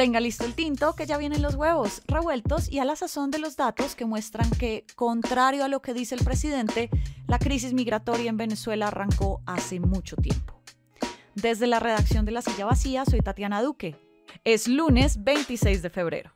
Tenga listo el tinto, que ya vienen los huevos revueltos y a la sazón de los datos que muestran que, contrario a lo que dice el presidente, la crisis migratoria en Venezuela arrancó hace mucho tiempo. Desde la redacción de La Silla Vacía, soy Tatiana Duque. Es lunes 26 de febrero.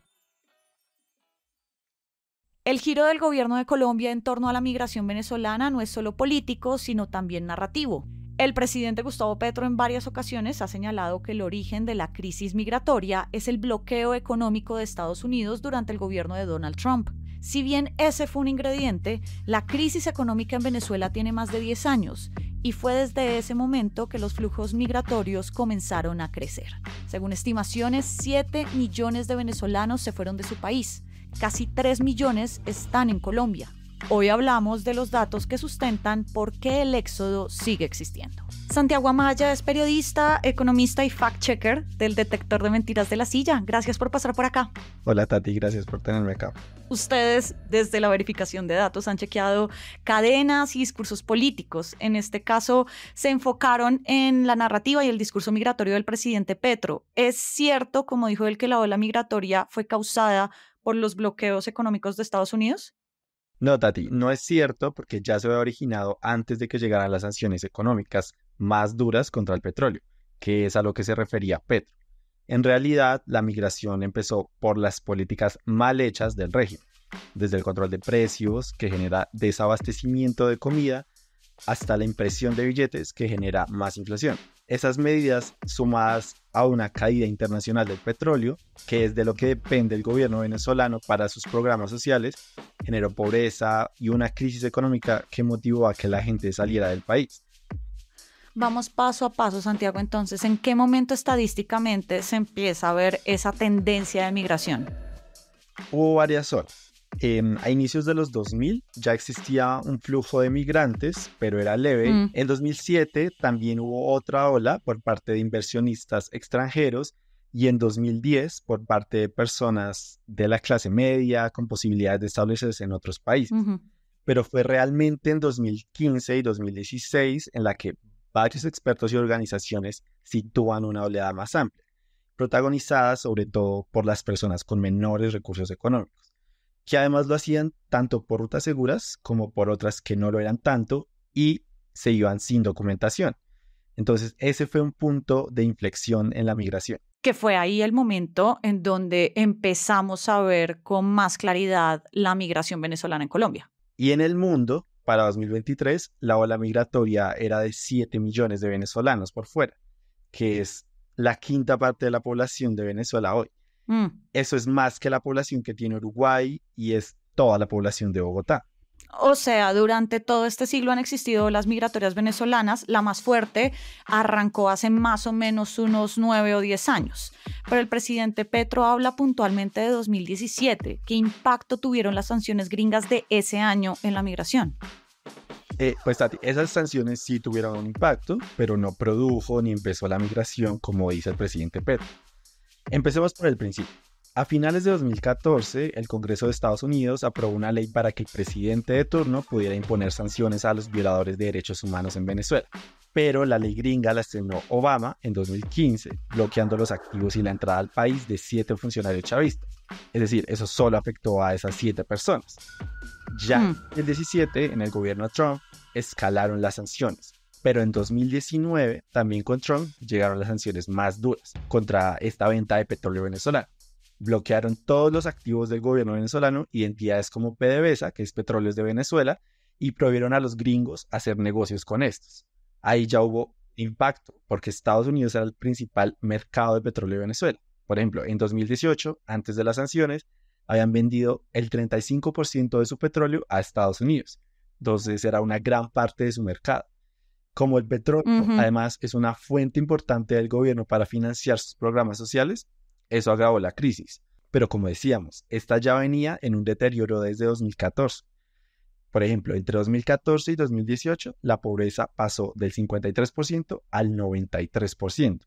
El giro del gobierno de Colombia en torno a la migración venezolana no es solo político, sino también narrativo. El presidente Gustavo Petro en varias ocasiones ha señalado que el origen de la crisis migratoria es el bloqueo económico de Estados Unidos durante el gobierno de Donald Trump. Si bien ese fue un ingrediente, la crisis económica en Venezuela tiene más de 10 años y fue desde ese momento que los flujos migratorios comenzaron a crecer. Según estimaciones, 7 millones de venezolanos se fueron de su país, casi 3 millones están en Colombia. Hoy hablamos de los datos que sustentan por qué el éxodo sigue existiendo. Santiago Amaya es periodista, economista y fact-checker del detector de mentiras de la silla. Gracias por pasar por acá. Hola Tati, gracias por tenerme acá. Ustedes desde la verificación de datos han chequeado cadenas y discursos políticos. En este caso se enfocaron en la narrativa y el discurso migratorio del presidente Petro. Es cierto, como dijo él, que la ola migratoria fue causada por los bloqueos económicos de Estados Unidos. No, Tati, no es cierto porque ya se había originado antes de que llegaran las sanciones económicas más duras contra el petróleo, que es a lo que se refería Petro. En realidad, la migración empezó por las políticas mal hechas del régimen, desde el control de precios que genera desabastecimiento de comida hasta la impresión de billetes que genera más inflación. Esas medidas sumadas a una caída internacional del petróleo, que es de lo que depende el gobierno venezolano para sus programas sociales, generó pobreza y una crisis económica que motivó a que la gente saliera del país. Vamos paso a paso, Santiago. Entonces, ¿en qué momento estadísticamente se empieza a ver esa tendencia de migración? Hubo varias horas. Em, a inicios de los 2000 ya existía un flujo de migrantes, pero era leve. Mm. En 2007 también hubo otra ola por parte de inversionistas extranjeros y en 2010 por parte de personas de la clase media con posibilidades de establecerse en otros países. Pero fue realmente en 2015 y 2016 en la que varios expertos y organizaciones sitúan una oleada más amplia, protagonizada sobre todo por las personas con menores recursos económicos que además lo hacían tanto por rutas seguras como por otras que no lo eran tanto y se iban sin documentación. Entonces, ese fue un punto de inflexión en la migración. Que fue ahí el momento en donde empezamos a ver con más claridad la migración venezolana en Colombia. Y en el mundo, para 2023, la ola migratoria era de 7 millones de venezolanos por fuera, que es la quinta parte de la población de Venezuela hoy. Mm. Eso es más que la población que tiene Uruguay y es toda la población de Bogotá. O sea, durante todo este siglo han existido las migratorias venezolanas. La más fuerte arrancó hace más o menos unos nueve o diez años. Pero el presidente Petro habla puntualmente de 2017. ¿Qué impacto tuvieron las sanciones gringas de ese año en la migración? Eh, pues Tati, esas sanciones sí tuvieron un impacto, pero no produjo ni empezó la migración como dice el presidente Petro. Empecemos por el principio. A finales de 2014, el Congreso de Estados Unidos aprobó una ley para que el presidente de turno pudiera imponer sanciones a los violadores de derechos humanos en Venezuela. Pero la ley gringa la estrenó Obama en 2015, bloqueando los activos y la entrada al país de siete funcionarios chavistas. Es decir, eso solo afectó a esas siete personas. Ya hmm. en el 17, en el gobierno de Trump, escalaron las sanciones pero en 2019, también con Trump, llegaron las sanciones más duras contra esta venta de petróleo venezolano. Bloquearon todos los activos del gobierno venezolano y entidades como PDVSA, que es Petróleos de Venezuela, y prohibieron a los gringos hacer negocios con estos. Ahí ya hubo impacto, porque Estados Unidos era el principal mercado de petróleo de Venezuela. Por ejemplo, en 2018, antes de las sanciones, habían vendido el 35% de su petróleo a Estados Unidos. Entonces era una gran parte de su mercado como el petróleo, además es una fuente importante del gobierno para financiar sus programas sociales, eso agravó la crisis. Pero como decíamos, esta ya venía en un deterioro desde 2014. Por ejemplo, entre 2014 y 2018, la pobreza pasó del 53% al 93%.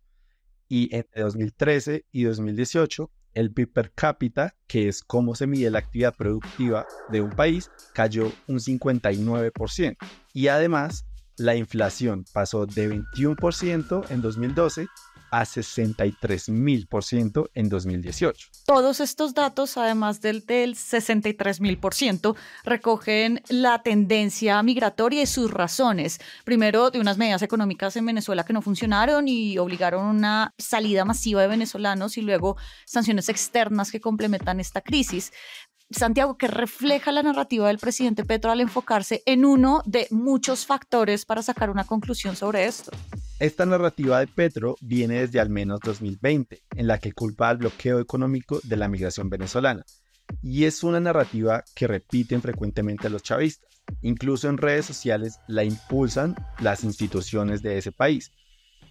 Y entre 2013 y 2018, el PIB per cápita, que es cómo se mide la actividad productiva de un país, cayó un 59%. Y además, la inflación pasó de 21% en 2012 a 63.000% en 2018. Todos estos datos, además del, del 63.000%, recogen la tendencia migratoria y sus razones. Primero, de unas medidas económicas en Venezuela que no funcionaron y obligaron una salida masiva de venezolanos y luego sanciones externas que complementan esta crisis. Santiago, que refleja la narrativa del presidente Petro al enfocarse en uno de muchos factores para sacar una conclusión sobre esto. Esta narrativa de Petro viene desde al menos 2020, en la que culpa al bloqueo económico de la migración venezolana. Y es una narrativa que repiten frecuentemente los chavistas. Incluso en redes sociales la impulsan las instituciones de ese país,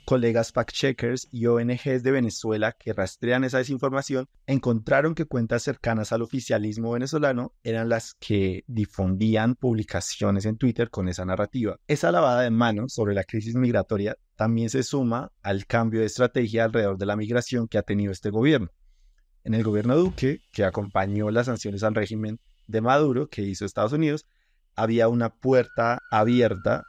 colegas fact-checkers y ONGs de Venezuela que rastrean esa desinformación encontraron que cuentas cercanas al oficialismo venezolano eran las que difundían publicaciones en Twitter con esa narrativa. Esa lavada de manos sobre la crisis migratoria también se suma al cambio de estrategia alrededor de la migración que ha tenido este gobierno. En el gobierno Duque, que acompañó las sanciones al régimen de Maduro que hizo Estados Unidos, había una puerta abierta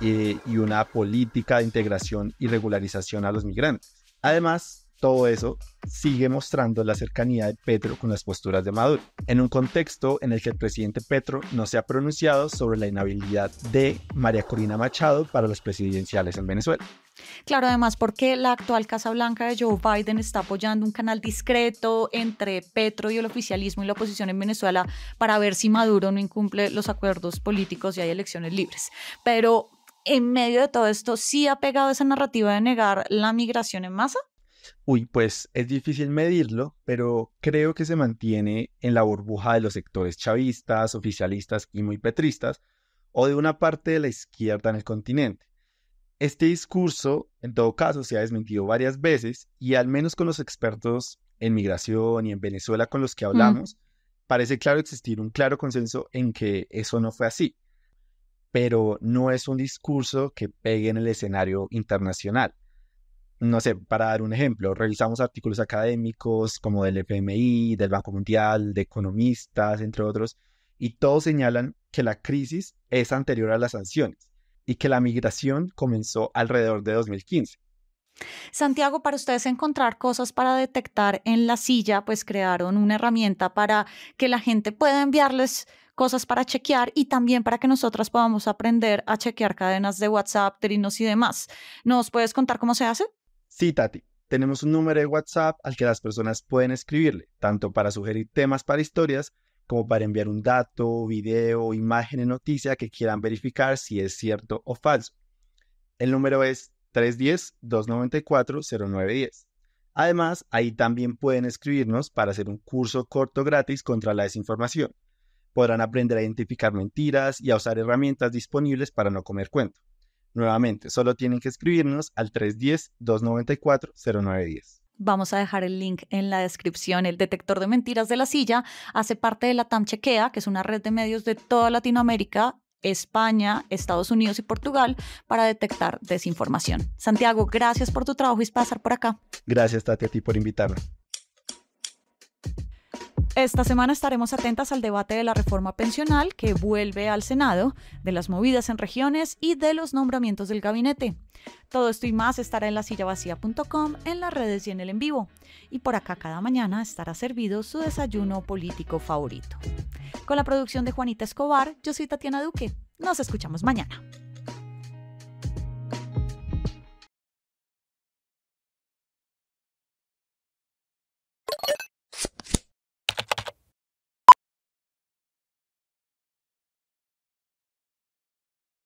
eh, y una política de integración y regularización a los migrantes. Además, todo eso sigue mostrando la cercanía de Petro con las posturas de Maduro, en un contexto en el que el presidente Petro no se ha pronunciado sobre la inhabilidad de María Corina Machado para las presidenciales en Venezuela. Claro, además porque la actual Casa Blanca de Joe Biden está apoyando un canal discreto entre Petro y el oficialismo y la oposición en Venezuela para ver si Maduro no incumple los acuerdos políticos y hay elecciones libres. Pero en medio de todo esto, ¿sí ha pegado esa narrativa de negar la migración en masa? Uy, pues es difícil medirlo, pero creo que se mantiene en la burbuja de los sectores chavistas, oficialistas y muy petristas, o de una parte de la izquierda en el continente. Este discurso, en todo caso, se ha desmentido varias veces y al menos con los expertos en migración y en Venezuela con los que hablamos, parece claro existir un claro consenso en que eso no fue así, pero no es un discurso que pegue en el escenario internacional. No sé, para dar un ejemplo, revisamos artículos académicos como del FMI, del Banco Mundial, de economistas, entre otros, y todos señalan que la crisis es anterior a las sanciones y que la migración comenzó alrededor de 2015. Santiago, para ustedes encontrar cosas para detectar en la silla, pues crearon una herramienta para que la gente pueda enviarles cosas para chequear y también para que nosotras podamos aprender a chequear cadenas de WhatsApp, trinos y demás. ¿Nos puedes contar cómo se hace? Sí, Tati. Tenemos un número de WhatsApp al que las personas pueden escribirle, tanto para sugerir temas para historias como para enviar un dato, video, imagen o noticia que quieran verificar si es cierto o falso. El número es 310-294-0910. Además, ahí también pueden escribirnos para hacer un curso corto gratis contra la desinformación. Podrán aprender a identificar mentiras y a usar herramientas disponibles para no comer cuento. Nuevamente, solo tienen que escribirnos al 310-294-0910. Vamos a dejar el link en la descripción. El detector de mentiras de la silla hace parte de la TAM Chequea, que es una red de medios de toda Latinoamérica España, Estados Unidos y Portugal para detectar desinformación. Santiago, gracias por tu trabajo y pasar por acá. Gracias, Tati, a ti por invitarme. Esta semana estaremos atentas al debate de la reforma pensional que vuelve al Senado, de las movidas en regiones y de los nombramientos del gabinete. Todo esto y más estará en la vacía.com en las redes y en el en vivo. Y por acá cada mañana estará servido su desayuno político favorito. Con la producción de Juanita Escobar, yo soy Tatiana Duque. Nos escuchamos mañana.